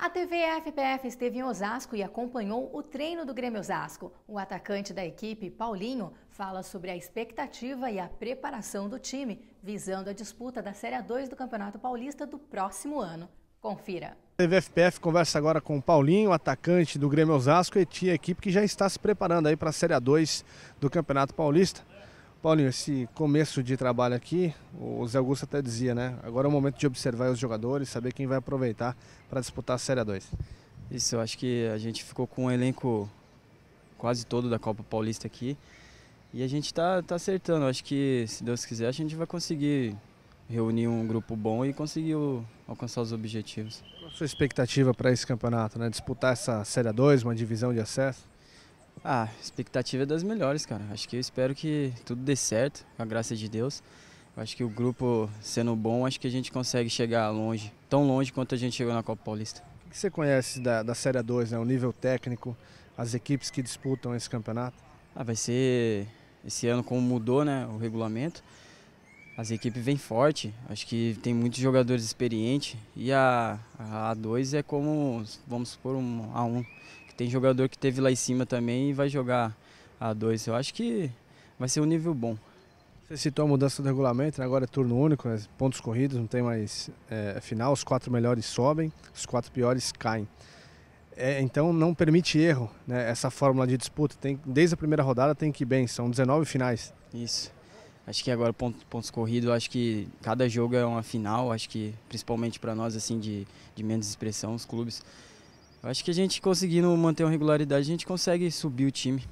A TV FPF esteve em Osasco e acompanhou o treino do Grêmio Osasco. O atacante da equipe, Paulinho, fala sobre a expectativa e a preparação do time, visando a disputa da Série 2 do Campeonato Paulista do próximo ano. Confira. A TV FPF conversa agora com o Paulinho, atacante do Grêmio Osasco e a equipe que já está se preparando aí para a Série 2 do Campeonato Paulista. Paulinho, esse começo de trabalho aqui, o Zé Augusto até dizia, né? Agora é o momento de observar os jogadores, saber quem vai aproveitar para disputar a Série 2. Isso, eu acho que a gente ficou com um elenco quase todo da Copa Paulista aqui. E a gente está tá acertando. Eu acho que, se Deus quiser, a gente vai conseguir reunir um grupo bom e conseguir alcançar os objetivos. Qual a sua expectativa para esse campeonato, né? Disputar essa Série 2, uma divisão de acesso? Ah, expectativa é das melhores, cara. Acho que eu espero que tudo dê certo, com a graça de Deus. acho que o grupo sendo bom, acho que a gente consegue chegar longe, tão longe quanto a gente chegou na Copa Paulista. O que você conhece da, da Série 2, né? o nível técnico, as equipes que disputam esse campeonato? Ah, vai ser esse ano como mudou né, o regulamento. As equipes vêm forte, acho que tem muitos jogadores experientes e a, a 2 é como, vamos supor, um A1. Tem jogador que teve lá em cima também e vai jogar a A2. Eu acho que vai ser um nível bom. Você citou a mudança do regulamento, né? agora é turno único, né? pontos corridos, não tem mais é, é, final, os quatro melhores sobem, os quatro piores caem. É, então não permite erro né? essa fórmula de disputa, tem, desde a primeira rodada tem que ir bem, são 19 finais. Isso. Acho que agora ponto, pontos corridos, acho que cada jogo é uma final, acho que principalmente para nós assim de, de menos expressão, os clubes. Acho que a gente conseguindo manter uma regularidade, a gente consegue subir o time.